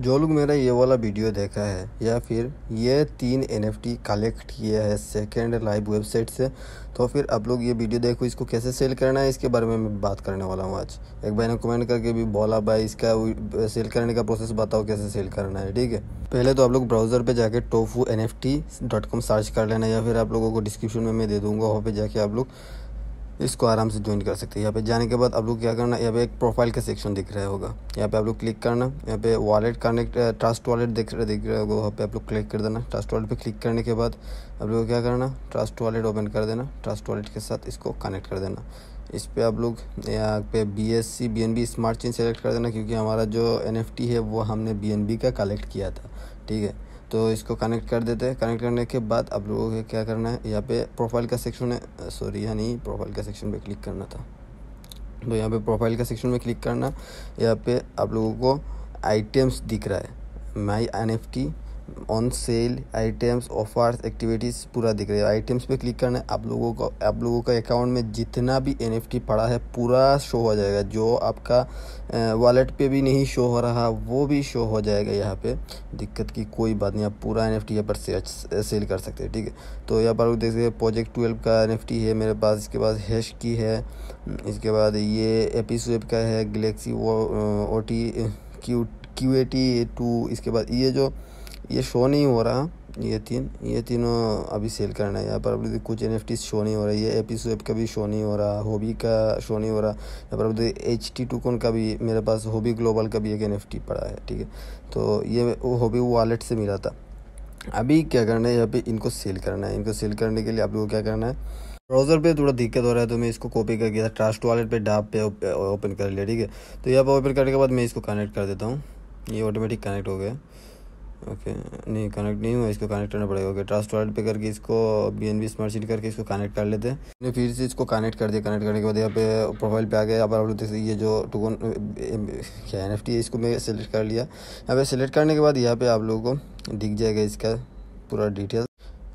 जो लोग मेरा ये वाला वीडियो देखा है या फिर ये तीन एन कलेक्ट किया है सेकेंड लाइव वेबसाइट से तो फिर आप लोग ये वीडियो देखो इसको कैसे सेल करना है इसके बारे में मैं बात करने वाला हूँ आज एक भाई ने कमेंट करके भी बोला भाई इसका सेल करने का प्रोसेस बताओ कैसे सेल करना है ठीक है पहले तो आप लोग ब्राउज़र पर जाके टोफू सर्च कर लेना या फिर आप लोगों को डिस्क्रिप्शन में मैं दे दूँगा वहाँ पर जाके आप लोग इसको आराम से ज्वाइन कर सकते हैं यहाँ पे जाने के बाद आप लोग क्या करना यहाँ पे एक प्रोफाइल का सेक्शन दिख रहा होगा यहाँ पे आप लोग क्लिक करना यहाँ पे वॉलेट कनेक्ट ट्रस्ट वॉलेट दिख रहा दिख रहा होगा वहाँ पे आप लोग क्लिक कर देना ट्रस्ट वॉलेट पे क्लिक करने के बाद आप लोग क्या करना ट्रस्ट वॉलेट ओपन कर देना ट्रस्ट वॉलेट के साथ इसको कनेक्ट कर देना इस पर आप लोग यहाँ पे B S C B N B smart chain select कर देना क्योंकि हमारा जो एन एफ टी है वो हमने बी एन बी का कलेक्ट किया था ठीक है तो इसको कनेक्ट कर देते हैं कनेक्ट करने के बाद आप लोगों को क्या करना है यहाँ पे प्रोफाइल का सेक्शन है सॉरी यानी प्रोफाइल का सेक्शन पे क्लिक करना था तो यहाँ पे प्रोफाइल का सेक्शन में क्लिक करना यहाँ पे आप लोगों को आइटम्स दिख रहा है my N F T on sale items offers activities पूरा दिख रहा है आइटम्स पे क्लिक करना है आप लोगों को आप लोगों का अकाउंट में जितना भी एन पड़ा है पूरा शो हो जाएगा जो आपका वॉलेट पे भी नहीं शो हो रहा वो भी शो हो जाएगा यहाँ पे दिक्कत की कोई बात नहीं आप पूरा एन एफ यहाँ पर सेल कर सकते हैं ठीक है तो यहाँ पर देख सकते प्रोजेक्ट ट्वेल्व का एन है मेरे पास इसके पास हैश की है इसके बाद ये स्वेप का है galaxy O T Q Q A T two इसके बाद ये जो ये शो नहीं हो रहा ये तीन ये तीनों अभी सेल करना है यहाँ पर अभी तो कुछ एन शो नहीं हो रहा ये एपी स्वेप का भी शो नहीं हो रहा होबी का शो नहीं हो रहा यहाँ पर अभी एच टी टूकोन का भी मेरे पास होबी ग्लोबल का भी एक एन पड़ा है ठीक है तो ये होबी वॉलेट से मिला था अभी क्या करना है यहाँ पे इनको सेल करना है इनको सेल करने के लिए आप लोगों को क्या करना है ब्राउज़र पे थोड़ा दिक्कत हो रहा है तो मैं इसको कॉपी करके ट्रस्ट वॉलेट पे डाप पे ओपन कर लिया ठीक है तो यहाँ पर ओपन करने के बाद मैं इसको कनेक्ट कर देता हूँ ये ऑटोमेटिक कनेक्ट हो गया ओके नहीं कनेक्ट नहीं हुआ इसको कनेक्ट करना पड़ेगा ओके ट्रांस वॉलेट पे करके इसको बी एन बी स्मार्ट करके इसको कनेक्ट कर लेते हैं फिर से इसको कनेक्ट कर दिया कनेक्ट करने के बाद यहाँ पे प्रोफाइल पे आ गया यहाँ पर आप लोग देख सकते ये जो टूकन क्या एन एफ टी है इसको मैं सेलेक्ट कर लिया यहाँ पे सेलेक्ट करने के बाद यहाँ पे आप लोगों को दिख जाएगा इसका पूरा डिटेल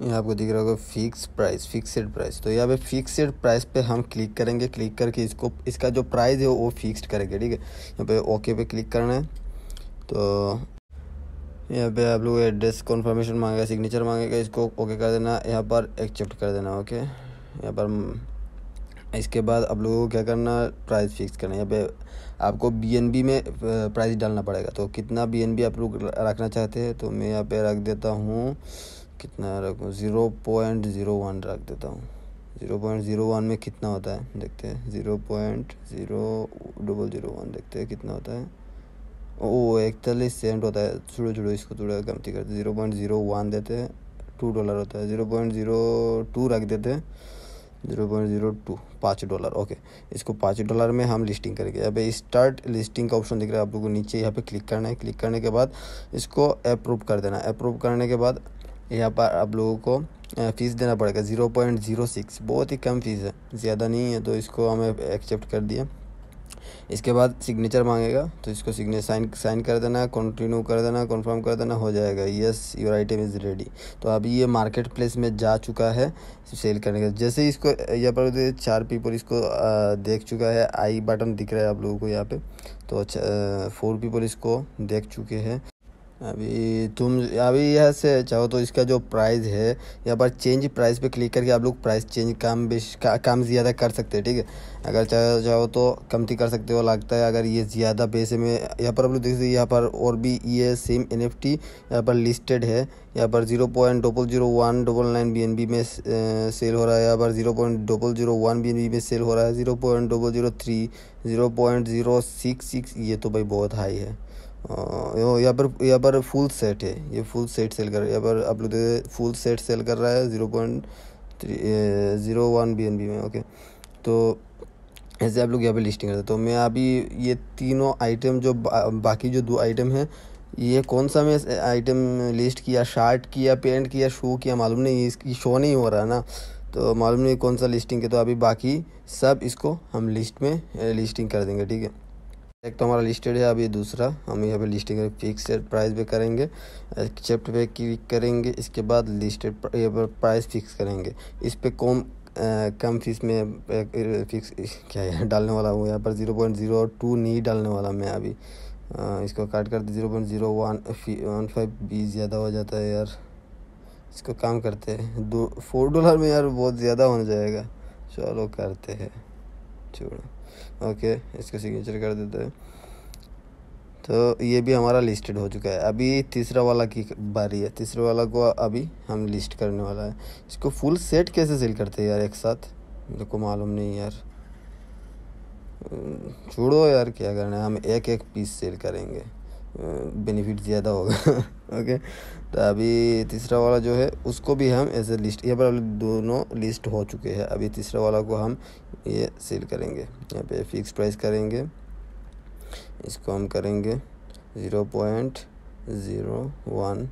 यहाँ आपको दिख रहा होगा फिक्स प्राइस फिक्सड प्राइस तो यहाँ पे फिक्सड प्राइस पे हम क्लिक करेंगे क्लिक करके इसको इसका जो प्राइस है वो फिक्सड करेंगे ठीक है यहाँ पे ओके पे क्लिक करना है तो यहाँ पे आप लोग एड्रेस कॉन्फर्मेशन मांगेगा सिग्नेचर मांगेगा इसको ओके कर देना यहाँ पर एक्सेप्ट कर देना ओके यहाँ पर इसके बाद आप लोगों को क्या करना प्राइस फिक्स करना यहाँ पे आपको बी में प्राइस डालना पड़ेगा तो कितना बी आप लोग रखना चाहते हैं तो मैं यहाँ पे रख देता हूँ कितना रखूँ ज़ीरो पॉइंट ज़ीरो वन रख देता हूँ ज़ीरो पॉइंट ज़ीरो वन में कितना होता है देखते हैं zero point zero double zero one देखते हैं कितना होता है वो इकतालीस सेंट होता है छोड़ो छोड़ो इसको थोड़ा गमती करते ज़ीरो पॉइंट ज़ीरो वन देते हैं टू डॉलर होता है ज़ीरो पॉइंट ज़ीरो टू रख देते हैं ज़ीरो पॉइंट ज़ीरो टू पाँच डॉलर ओके इसको पाँच डॉलर में हम लिस्टिंग करेंगे यहाँ पे स्टार्ट लिस्टिंग का ऑप्शन दिख रहा है आप लोगों को नीचे यहाँ पे क्लिक करना है क्लिक करने के बाद इसको अप्रूव कर देना है अप्रूव करने के बाद यहाँ पर आप लोगों को फ़ीस देना पड़ेगा ज़ीरो पॉइंट ज़ीरो सिक्स बहुत ही कम फीस है ज़्यादा नहीं है तो इसको हमें एक्सेप्ट कर दिया इसके बाद सिग्नेचर मांगेगा तो इसको सिग्ने साइन साइन कर देना कंटिन्यू कर देना कंफर्म कर देना हो जाएगा yes your item is ready तो अभी ये मार्केट प्लेस में जा चुका है सेल करने के जैसे इसको यहाँ पर चार पीपल इसको देख चुका है आई बटन दिख रहा है आप लोगों को यहाँ पे तो फोर पीपल इसको देख चुके हैं अभी तुम अभी यह से चाहो तो इसका जो प्राइस है यहाँ पर चेंज प्राइस पे क्लिक करके आप लोग प्राइस चेंज काम बेश का, काम ज़्यादा कर सकते हैं ठीक है अगर चाहे चाहो तो कमती कर सकते हो लगता है अगर ये ज़्यादा पैसे में यहाँ पर आप लोग देख सकते यहाँ पर और भी ये सेम एन एफ टी यहाँ पर लिस्टेड है यहाँ पर zero point double zero one double nine B N B में सेल uh, हो रहा है यहाँ पर zero point double zero one B N B में सेल हो रहा है zero point double zero three zero point zero six six ये तो भाई बहुत हाई है हाँ, यो यहाँ पर यहाँ पर फुल सेट है ये फुल सेट सेल कर रहा है यहाँ पर आप लोग देख फुल सेट सेल कर रहा है zero point three zero one B N B में ओके तो ऐसे आप लोग यहाँ पे लिस्टिंग करते तो मैं अभी ये तीनों आइटम जो बा, बाकी जो दो आइटम हैं ये कौन सा मैं आइटम लिस्ट किया शर्ट किया पेंट किया शू किया मालूम नहीं इसकी शो नहीं हो रहा ना तो मालूम नहीं कौन सा लिस्टिंग है तो अभी बाकी सब इसको हम लिस्ट में लिस्टिंग कर देंगे ठीक है एक तो हमारा लिस्टेड है अभी दूसरा हम यहाँ पे लिस्टिंग फिक्स प्राइस पे करेंगे एक्सेप्ट पे क्लिक करेंगे इसके बाद लिस्टेड यहाँ पर प्राइस फिक्स करेंगे इस पर कॉम कम फीस में फिक्स क्या है डालने वाला हूँ यहाँ पर ज़ीरो पॉइंट ज़ीरो टू नहीं डालने वाला मैं अभी आ, इसको काट करते zero point zero one one five बीस ज़्यादा हो जाता है यार इसको काम करते हैं दो फोर डॉलर में यार बहुत ज़्यादा हो जाएगा चलो करते हैं छोड़ो ओके इसका सिग्नेचर कर देते हैं तो ये भी हमारा लिस्टेड हो चुका है अभी तीसरा वाला की बारी है तीसरा वाला को अभी हम लिस्ट करने वाला है इसको फुल सेट कैसे सेल करते हैं यार एक साथ मेरे को मालूम नहीं यार छोड़ो यार क्या करना है हम एक एक पीस सेल करेंगे बेनिफिट ज़्यादा होगा ओके तो अभी तीसरा वाला जो है उसको भी हम एज ए लिस्ट यहाँ पर दोनों लिस्ट हो चुके हैं अभी तीसरा वाला को हम ये सेल करेंगे यहाँ पे फिक्स प्राइस करेंगे इसको हम करेंगे zero point zero one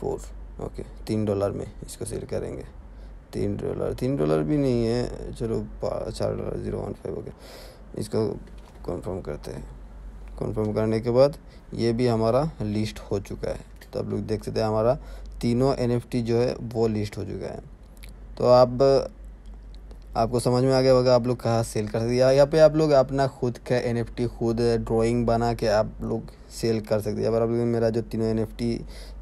four okay तीन डॉलर में इसको सेल करेंगे तीन डॉलर तीन डॉलर भी नहीं है चलो चार dollar zero one five okay इसको कंफर्म करते हैं कंफर्म करने के बाद ये भी हमारा लिस्ट हो चुका है तो आप लोग देख सकते हैं हमारा तीनों एन जो है वो लिस्ट हो चुका है तो आप आपको समझ में आ गया होगा आप लोग कहाँ सेल कर सकते हैं यहाँ पे आप लोग अपना खुद का एन खुद ड्राइंग बना के आप लोग सेल कर सकते हैं अब आप मेरा जो तीनों एन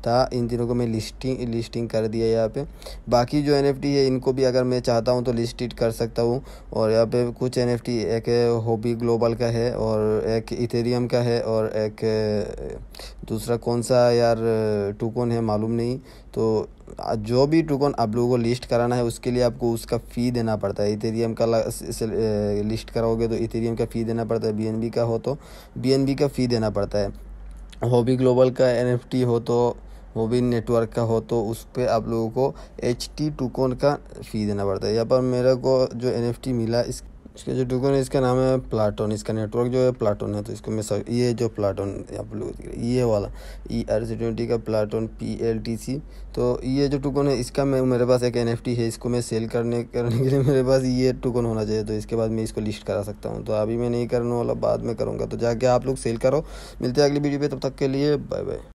था इन तीनों को मैं लिस्टिंग लिस्टिंग कर दिया यहाँ पे बाकी जो एन है इनको भी अगर मैं चाहता हूँ तो लिस्टेड कर सकता हूँ और यहाँ पे कुछ एन एक होबी ग्लोबल का है और एक इथेरियम का है और एक दूसरा कौन सा यार टूकोन है मालूम नहीं तो जो भी टूकोन आप लोगों को लिस्ट कराना है उसके लिए आपको उसका फ़ी देना पड़ता है इथेरियम का लिस्ट कराओगे तो इथेरियम का फ़ी देना पड़ता है बीएनबी का हो तो बीएनबी का फ़ी देना पड़ता है हो भी ग्लोबल का एन हो तो वो भी नेटवर्क का हो तो उस पर आप लोगों को एच टी टू का फ़ी देना पड़ता है यहाँ पर मेरे को जो एन मिला इस इसका जो टोकन है इसका नाम है प्लाटोन इसका नेटवर्क जो है प्लाटोन है तो इसको मैं सब ये जो प्लाटोन आप लोग ये वाला ई आर सी ट्वेंटी का platoon P L T C तो ये जो टोकन है इसका मैं मेरे पास एक एन एफ टी है इसको मैं सेल करने करने के लिए मेरे पास ये टोकन होना चाहिए तो इसके बाद मैं इसको लिस्ट करा सकता हूँ तो अभी मैं नहीं करने वाला बाद में करूँगा तो जाके आप लोग सेल करो मिलते हैं अगली वीडियो पर तब तक के लिए बाय बाय